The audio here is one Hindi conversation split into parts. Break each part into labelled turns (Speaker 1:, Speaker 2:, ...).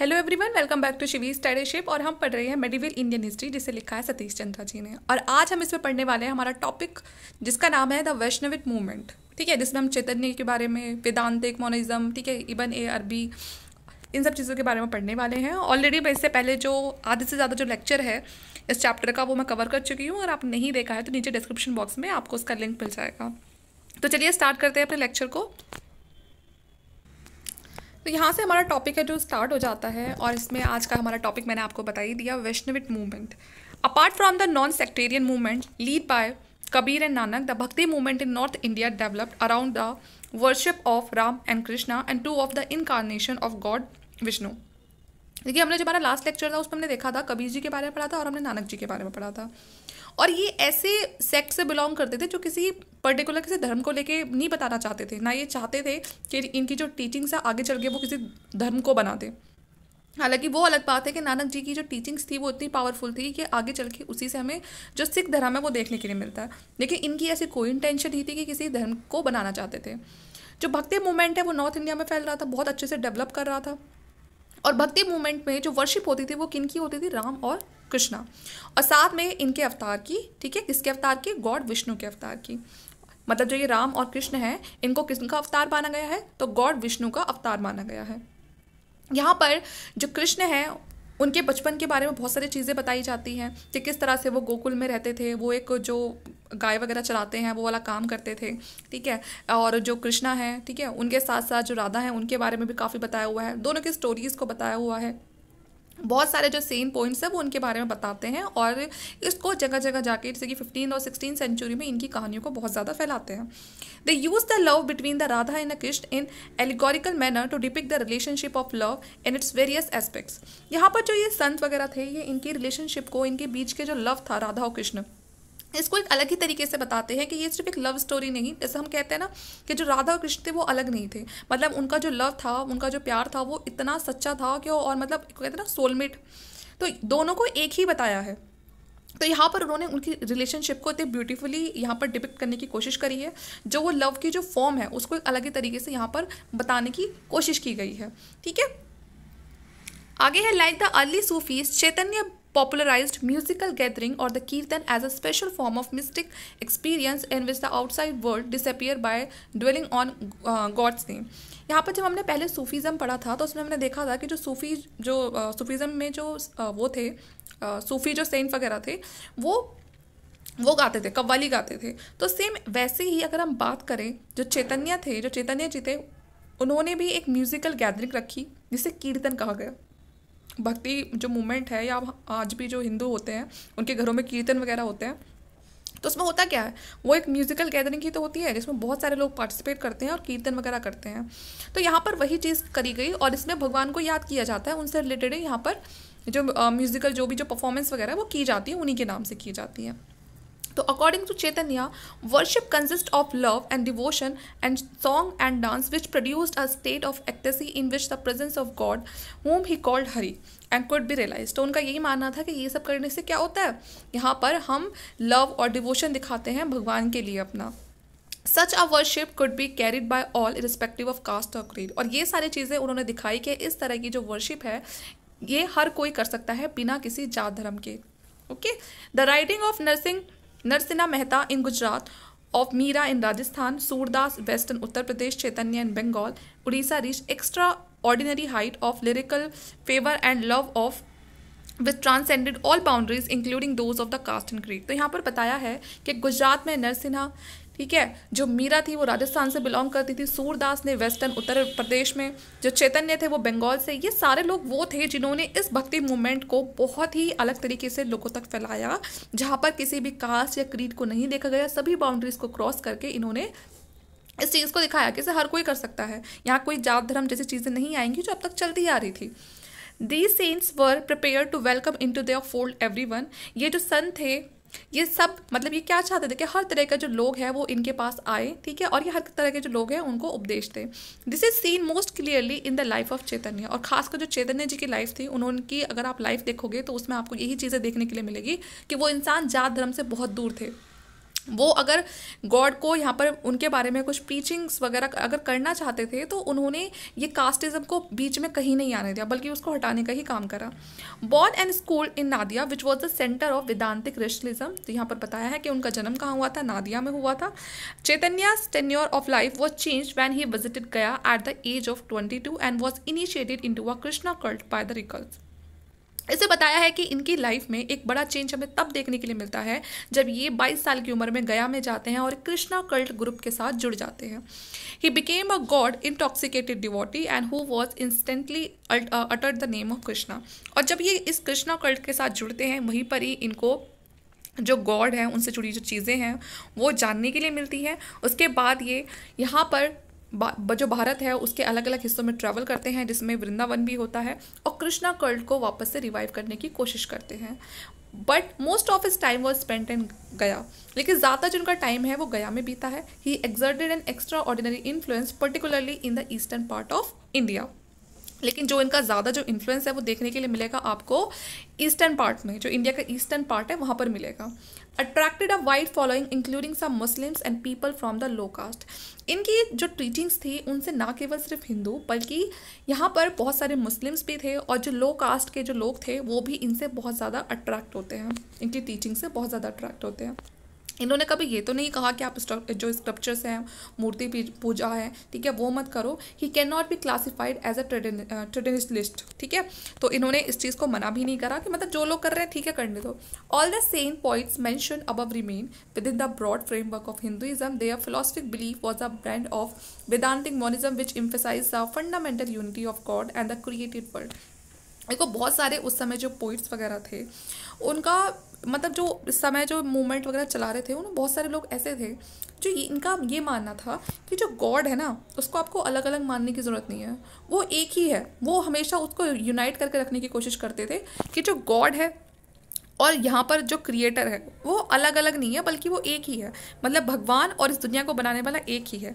Speaker 1: Hello everyone welcome back to Shivi studyship और हम पढ़ रहे हैं मेडिविल इंडियन हिस्ट्री जिसे लिखा है सतीश चंद्रा जी ने और आज हम इसमें पढ़ने वाले हैं हमारा टॉपिक जिसका नाम है द वैष्णविक मूवमेंट ठीक है जिसमें हम चैतन्य के बारे में वेदांतिक मोनिज्म ठीक है इवन ए अरबी इन सब चीज़ों के बारे में पढ़ने वाले हैं ऑलरेडी मैं इससे पहले जो आधे से ज़्यादा जो लेक्चर है इस चैप्टर का वो मैं कवर कर चुकी हूँ और आप नहीं देखा है तो नीचे डिस्क्रिप्शन बॉक्स में आपको उसका लिंक मिल जाएगा तो चलिए स्टार्ट करते हैं अपने लेक्चर को तो यहाँ से हमारा टॉपिक है जो स्टार्ट हो जाता है और इसमें आज का हमारा टॉपिक मैंने आपको बता ही दिया Vaishnavite movement apart from the non sectarian movement lead by Kabir and Nanak the bhakti movement in north India developed around the worship of Ram and Krishna and to of the incarnation of god Vishnu देखिए हमने जो हमारा लास्ट लेक्चर था उसमें हमने देखा था कबीर जी के बारे में पढ़ा था और हमने नानक जी के बारे में पढ़ा था और ये ऐसे सेक्ट से बिलोंग करते थे जो किसी पर्टिकुलर किसी धर्म को लेके नहीं बताना चाहते थे ना ये चाहते थे कि इनकी जो टीचिंग्स है आगे चल के वो किसी धर्म को बना दे हालांकि वो अलग बात है कि नानक जी की जो टीचिंग्स थी वो इतनी पावरफुल थी कि आगे चल के उसी से हमें जो सिख धर्म है वो देखने के लिए मिलता है लेकिन इनकी ऐसी कोई इंटेंशन नहीं थी कि किसी धर्म को बनाना चाहते थे जो भक्ति मूवमेंट है वो नॉर्थ इंडिया में फैल रहा था बहुत अच्छे से डेवलप कर रहा था और भक्ति मूवमेंट में जो वर्शिप होती थी वो किन की होती थी राम और कृष्णा और साथ में इनके अवतार की ठीक है किसके अवतार की गॉड विष्णु के अवतार की मतलब जो ये राम और कृष्ण हैं इनको कृष्ण का अवतार माना गया है तो गॉड विष्णु का अवतार माना गया है यहाँ पर जो कृष्ण हैं उनके बचपन के बारे में बहुत सारी चीज़ें बताई जाती हैं कि किस तरह से वो गोकुल में रहते थे वो एक जो गाय वगैरह चलाते हैं वो वाला काम करते थे ठीक है और जो कृष्णा है ठीक है उनके साथ साथ जो राधा है उनके बारे में भी काफ़ी बताया हुआ है दोनों की स्टोरीज़ को बताया हुआ है बहुत सारे जो सेम पॉइंट्स हैं वो उनके बारे में बताते हैं और इसको जगह जगह जाके जैसे कि फिफ्टीन और सिक्सटीन सेंचुरी में इनकी कहानियों को बहुत ज़्यादा फैलाते हैं they use the love between the Radha and Krishna in allegorical manner to depict the relationship of love in its various aspects यहाँ पर जो ये संत वगैरह थे ये इनकी रिलेशनशिप को इनके बीच के जो लव था राधा और कृष्ण इसको एक अलग ही तरीके से बताते हैं कि ये सिर्फ एक लव स्टोरी नहीं जैसे हम कहते हैं ना कि जो राधा और कृष्ण थे वो अलग नहीं थे मतलब उनका जो लव था उनका जो प्यार था वो इतना सच्चा था कि और मतलब कहते हैं ना सोलमेट तो दोनों को एक ही बताया है तो यहाँ पर उन्होंने उनकी रिलेशनशिप को इतने ब्यूटीफुली यहाँ पर डिपिक्ट करने की कोशिश करी है जो वो लव की जो फॉर्म है उसको एक अलग ही तरीके से यहाँ पर बताने की कोशिश की गई है ठीक है आगे है like the early Sufis Chaitanya popularized musical gathering or the kirtan as a special form of mystic experience in which the outside world disappear by dwelling on uh, God's name. यहाँ पर जब हमने पहले सूफीज़म पढ़ा था तो उसमें हमने देखा था कि जो सूफी जो सूफीज़म में जो आ, वो थे आ, सूफी जो सेंट वगैरह थे वो वो गाते थे कव्वाली गाते थे तो सेम वैसे ही अगर हम बात करें जो चैतन्य थे जो चैतन्य जी थे उन्होंने भी एक म्यूज़िकल गैदरिंग रखी जिसे कीर्तन कहा गया भक्ति जो मूवमेंट है या आज भी जो हिंदू होते हैं उनके घरों में कीर्तन वगैरह होते हैं तो उसमें होता क्या है वो एक म्यूजिकल गैदरिंग ही तो होती है जिसमें बहुत सारे लोग पार्टिसिपेट करते हैं और कीर्तन वगैरह करते हैं तो यहाँ पर वही चीज़ करी गई और इसमें भगवान को याद किया जाता है उनसे रिलेटेड यहाँ पर जो म्यूज़िकल जो भी जो परफॉर्मेंस वगैरह वो की जाती है उन्हीं के नाम से की जाती है तो according to Chaitanya worship consist of love and devotion and song and dance which produced a state of ecstasy in which the presence of god whom he called Hari and could be realise तो उनका यही मानना था कि ये सब करने से क्या होता है यहाँ पर हम लव और डिवोशन दिखाते हैं भगवान के लिए अपना such a worship could be carried by all irrespective of caste और क्रीड और ये सारी चीज़ें उन्होंने दिखाई कि इस तरह की जो वर्शिप है ये हर कोई कर सकता है बिना किसी जात धर्म के okay the writing of Narsing Narsinha Mehta in Gujarat of Meera in Rajasthan Surdas western Uttar Pradesh Chaitanya in Bengal Orissa rich extraordinary height of lyrical fervour and love of with transcended all boundaries including those of the caste and creed तो यहाँ पर बताया है कि गुजरात में नरसिन्हा ठीक है जो मीरा थी वो राजस्थान से बिलोंग करती थी सूरदास ने वेस्टर्न उत्तर प्रदेश में जो चैतन्य थे वो बंगाल से ये सारे लोग वो थे जिन्होंने इस भक्ति मूवमेंट को बहुत ही अलग तरीके से लोगों तक फैलाया जहाँ पर किसी भी कास्ट या क्रीड को नहीं देखा गया सभी बाउंड्रीज को क्रॉस करके इन्होंने इस चीज़ को दिखाया कि इसे हर कोई कर सकता है यहाँ कोई जात धर्म जैसी चीज़ें नहीं आएंगी जो अब तक चलती आ रही थी the saints were prepared to welcome into their fold everyone ये जो सन थे ये सब मतलब ये क्या चाहते थे कि हर तरह का जो लोग है वो इनके पास आए ठीक है और ये हर तरह के जो लोग हैं उनको उपदेश दें this is seen most clearly in the life of Chaitanya और खासकर जो चैतन्य जी की लाइफ थी उन्होंने की अगर आप लाइफ देखोगे तो उसमें आपको यही चीज़ें देखने के लिए मिलेगी कि वो इंसान जात धर्म से बहुत दूर थे वो अगर गॉड को यहाँ पर उनके बारे में कुछ पीचिंग्स वगैरह अगर करना चाहते थे तो उन्होंने ये कास्टिज्म को बीच में कहीं नहीं आने दिया बल्कि उसको हटाने का ही काम करा born and school in Nadia which was the centre of Vedantic rationalism तो यहाँ पर बताया है कि उनका जन्म कहाँ हुआ था नादिया में हुआ था Chaitanya tenure of life was change when he visited Gaya at the age of twenty two and was initiated into a Krishna cult by the recluse इसे बताया है कि इनकी लाइफ में एक बड़ा चेंज हमें तब देखने के लिए मिलता है जब ये 22 साल की उम्र में गया में जाते हैं और कृष्णा कल्ट ग्रुप के साथ जुड़ जाते हैं he became a god intoxicated devotee and who was instantly utter the name of Krishna और जब ये इस कृष्णा कल्ट के साथ जुड़ते हैं वहीं पर ही इनको जो गॉड है उनसे जुड़ी जो चीज़ें हैं वो जानने के लिए मिलती है उसके बाद ये यहाँ पर जो भारत है उसके अलग अलग हिस्सों में ट्रैवल करते हैं जिसमें वृंदावन भी होता है और कृष्णा कर्ल्ड को वापस से रिवाइव करने की कोशिश करते हैं but most of his time was spent in Gaya लेकिन ज़्यादा जिनका टाइम है वो गया में बीता है he exerted an extraordinary influence particularly in the eastern part of India लेकिन जो इनका ज़्यादा जो इन्फ्लुएंस है वो देखने के लिए मिलेगा आपको ईस्टर्न पार्ट में जो इंडिया का ईस्टर्न पार्ट है वहाँ पर मिलेगा attracted a wide following including some Muslims and people from the low caste इनकी जो टीचिंग्स थी उनसे ना केवल सिर्फ हिंदू बल्कि यहाँ पर बहुत सारे मुस्लिम्स भी थे और जो लो कास्ट के जो लोग थे वो भी इनसे बहुत ज़्यादा अट्रैक्ट होते हैं इनकी टीचिंग से बहुत ज़्यादा अट्रैक्ट होते हैं इन्होंने कभी ये तो नहीं कहा कि आप जो स्क्रप्चर्स हैं मूर्ति पूजा है ठीक है वो मत करो he can not be classified as a traditionalist ठीक है तो इन्होंने इस चीज़ को मना भी नहीं करा कि मतलब जो लोग कर रहे हैं ठीक है करने दो all the same points mention above remain within the broad framework of Hinduism our philosophic belief was a brand of Vedantic monism which emphasise the fundamental unity of god and the created world देखो बहुत सारे उस समय जो पोइट्स वगैरह थे उनका मतलब जो इस समय जो मूवमेंट वगैरह चला रहे थे उन्होंने बहुत सारे लोग ऐसे थे जो इनका ये मानना था कि जो गॉड है ना उसको आपको अलग अलग मानने की ज़रूरत नहीं है वो एक ही है वो हमेशा उसको यूनाइट करके रखने की कोशिश करते थे कि जो गॉड है और यहाँ पर जो क्रिएटर है वो अलग अलग नहीं है बल्कि वो एक ही है मतलब भगवान और इस दुनिया को बनाने वाला एक ही है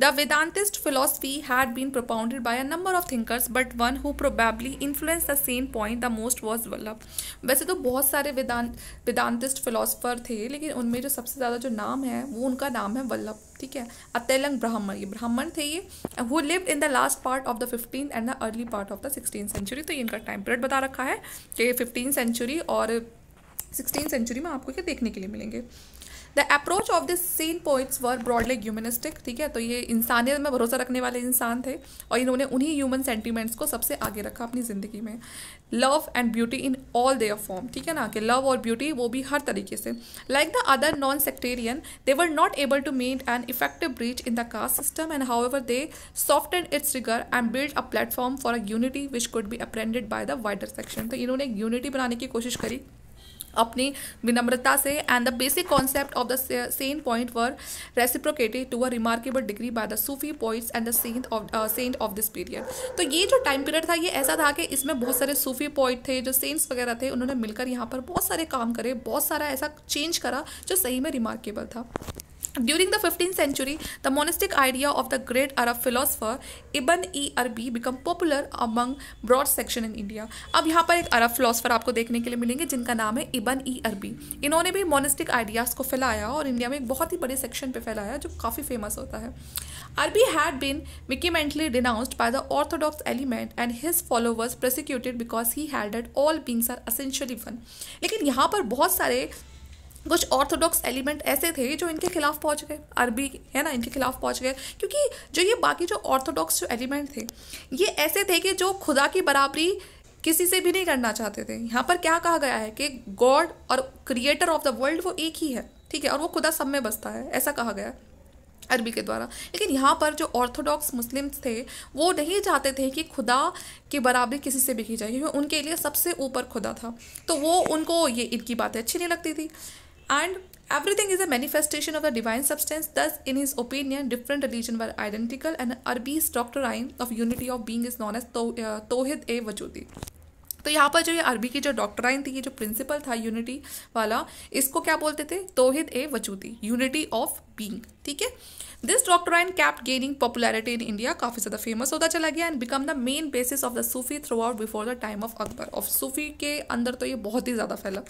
Speaker 1: the Vedantist philosophy had been propounded by a number of thinkers but one who probably influence the same point the most was Vallabh वैसे तो बहुत सारे वेदांत वेदांतिस्ट फिलोसफर थे लेकिन उनमें जो सबसे ज़्यादा जो नाम है वो उनका नाम है वल्लभ ठीक है अतेलंग ब्राह्मण ये ब्राह्मण थे ये who live in the last part of the fifteen and the early part of the sixteen century तो ये इनका टाइम पीरियड बता रखा है कि फिफ्टीन सेंचुरी और सिक्सटीन सेंचुरी में आपको क्या देखने के लिए मिलेंगे the approach of this same poets were broadly humanistic ठीक है तो ये इंसानियत में भरोसा रखने वाले इंसान थे और इन्होंने उन्हीं ह्यूमन सेंटिमेंट्स को सबसे आगे रखा अपनी ज़िंदगी में love and beauty in all their form ठीक है ना कि लव और ब्यूटी वो भी हर तरीके से like the other non sectarian they were not able to make an effective breach in the caste system and however they soft and its rigour and build a platform for a unity which could be apprehended by the wider section तो इन्होंने एक यूनिटी बनाने की कोशिश करी अपनी विनम्रता से and the basic concept of the saint point were reciprocated to a remarkable degree by the Sufi points and the saint of saint of this period तो ये जो टाइम पीरियड था ये ऐसा था कि इसमें बहुत सारे सूफी पॉइंट थे जो सेंट्स वगैरह थे उन्होंने मिलकर यहाँ पर बहुत सारे काम करे बहुत सारा ऐसा चेंज करा जो सही में रिमार्केबल था During the 15th century, the monastic idea of the great Arab philosopher Ibn e Arabi become popular among broad section in India. अब यहाँ पर एक अरब फिलोसफर आपको देखने के लिए मिलेंगे जिनका नाम है इबन ई अरबी इन्होंने भी मोनिस्टिक आइडियाज़ को फैलाया और इंडिया में एक बहुत ही बड़े सेक्शन पे फैलाया जो काफ़ी फेमस होता है Arabi had been vehemently denounced by the orthodox element and his followers persecuted because he had at all beings are essentially fun लेकिन यहाँ पर बहुत सारे कुछ ऑर्थोडॉक्स एलिमेंट ऐसे थे जो इनके खिलाफ पहुंच गए अरबी है ना इनके खिलाफ पहुंच गए क्योंकि जो ये बाकी जो ऑर्थोडॉक्स जो एलिमेंट थे ये ऐसे थे कि जो खुदा की बराबरी किसी से भी नहीं करना चाहते थे यहाँ पर क्या कहा गया है कि गॉड और क्रिएटर ऑफ द वर्ल्ड वो एक ही है ठीक है और वो खुदा सब में बसता है ऐसा कहा गया है अरबी के द्वारा लेकिन यहाँ पर जो ऑर्थोडॉक्स मुस्लिम्स थे वो नहीं चाहते थे कि खुदा की बराबरी किसी से भी की जाए क्योंकि उनके लिए सबसे ऊपर खुदा था तो वो उनको ये इनकी बातें अच्छी नहीं लगती थी and everything is a manifestation of the divine substance thus in his opinion different religions were identical and arby's doctrine of unity of being is known as तोहिद ए वजूदी तो यहाँ पर जो ये अरबी की जो डॉक्टराइन थी ये जो प्रिंसिपल था यूनिटी वाला इसको क्या बोलते थे तोहिद ए वजूदी यूनिटी ऑफ बींग ठीक है this doctrine kept gaining popularity in India काफ़ी ज़्यादा फेमस होता चला गया and become the main basis of the Sufi throughout before the time of Akbar of Sufi के अंदर तो ये बहुत ही ज़्यादा फैला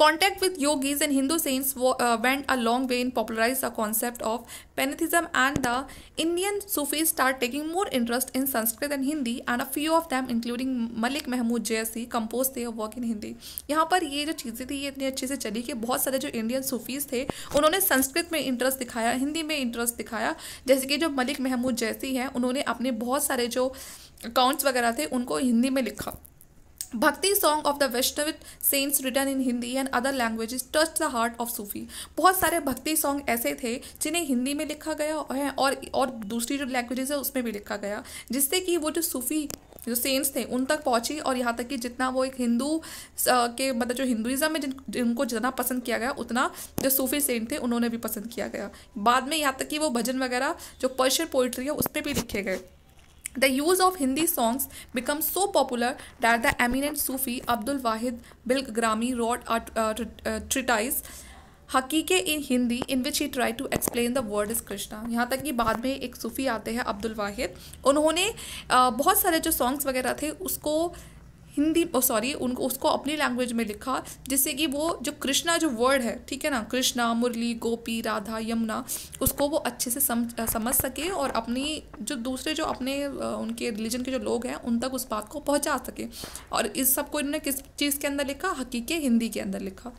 Speaker 1: Contact with yogis and Hindu saints went a long way in popularizing the concept of pantheism and the Indian Sufis start taking more interest in Sanskrit and Hindi and a few of them including Malik Mahmood Jaisi composed their work in Hindi. यहाँ पर ये जो चीज़ें थी ये इतनी अच्छे से चली कि बहुत सारे जो इंडियन सूफीज़ थे उन्होंने संस्कृत में इंटरेस्ट दिखाया हिंदी में इंटरेस्ट दिखाया जैसे कि जो मलिक महमूद जैसी हैं उन्होंने अपने बहुत सारे जो अकाउंट्स वगैरह थे उनको हिंदी में लिखा bhakti song of the Vaishnav saints written in Hindi and other languages touch the heart of Sufi बहुत सारे भक्ति सॉन्ग ऐसे थे जिन्हें हिंदी में लिखा गया है और और दूसरी जो लैंग्वेजेस है उसमें भी लिखा गया जिससे कि वो जो सूफी जो सेंट्स थे उन तक पहुंची और यहाँ तक कि जितना वो एक हिंदू के मतलब जो हिंदुज़म में जिन जिनको जितना पसंद किया गया उतना जो सूफी सेंट थे उन्होंने भी पसंद किया गया बाद में यहाँ तक कि वो भजन वगैरह जो पर्शियन पोइट्री है उस पर भी लिखे गए the use of Hindi songs become so popular that the eminent Sufi Abdul Wahid Bilgrami wrote treatise हकीके in Hindi in which he try to explain the word is Krishna यहाँ तक कि बाद में एक सूफी आते हैं अब्दुल वाहिद उन्होंने बहुत सारे जो सॉन्ग्स वगैरह थे उसको हिंदी सॉरी उनको उसको अपनी लैंग्वेज में लिखा जिससे कि वो जो कृष्णा जो वर्ड है ठीक है ना कृष्णा मुरली गोपी राधा यमुना उसको वो अच्छे से सम, समझ सके और अपनी जो दूसरे जो अपने उनके रिलीजन के जो लोग हैं उन तक उस बात को पहुंचा सके और इस सब को इन्होंने किस चीज़ के अंदर लिखा हकीके हिंदी के अंदर लिखा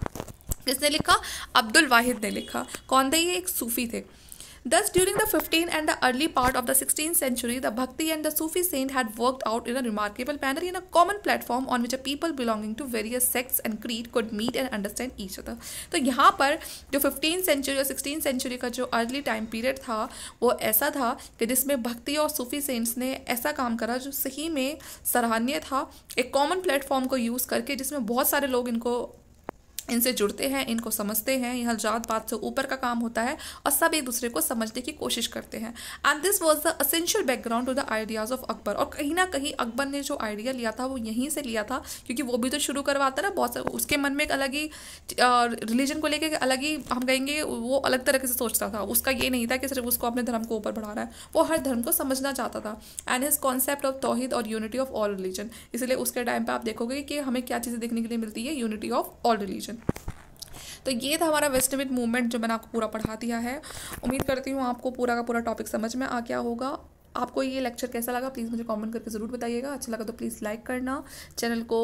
Speaker 1: किसने लिखा अब्दुल वाहिद ने लिखा कौन थे ये एक सूफ़ी थे Thus, during the 15th and the early part of the 16th century, the Bhakti and the Sufi saint had worked out in a remarkable manner in a common platform on which a people belonging to various sects and creed could meet and understand each other. तो यहाँ पर जो 15th century और 16th century का जो early time period था वो ऐसा था कि जिसमें भक्ति और सूफी सेंट्स ने ऐसा काम करा जो सही में सराहनीय था एक कॉमन प्लेटफॉर्म को यूज़ करके जिसमें बहुत सारे लोग इनको इनसे जुड़ते हैं इनको समझते हैं यह जात पात से ऊपर का काम होता है और सब एक दूसरे को समझने की कोशिश करते हैं and this was the essential background to the ideas of Akbar और कहीं ना कहीं अकबर ने जो आइडिया लिया था वो यहीं से लिया था क्योंकि वो भी तो शुरू करवाता ना बहुत उसके मन में एक अलग ही रिलीजन को लेकर अलग ही हम कहेंगे वो अलग तरह से सोचता था उसका ये नहीं था कि सिर्फ उसको अपने धर्म को ऊपर बढ़ा रहा है वो हर धर्म को समझना चाहता था एंड हिज कॉन्सेप्ट ऑफ तोहिद और यूनिटी ऑफ ऑल रिलीजन इसलिए उसके टाइम पर आप देखोगे कि हमें क्या चीज़ें देखने के लिए मिलती है यूनिटी ऑफ ऑल रिलीजन तो ये था हमारा वेस्ट मूवमेंट जो मैंने आपको पूरा पढ़ा दिया है उम्मीद करती हूँ आपको पूरा का पूरा टॉपिक समझ में आ गया होगा आपको ये लेक्चर कैसा लगा प्लीज़ मुझे कमेंट करके ज़रूर बताइएगा अच्छा लगा तो प्लीज़ लाइक करना चैनल को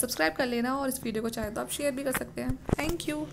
Speaker 1: सब्सक्राइब कर लेना और इस वीडियो को चाहे तो आप शेयर भी कर सकते हैं थैंक यू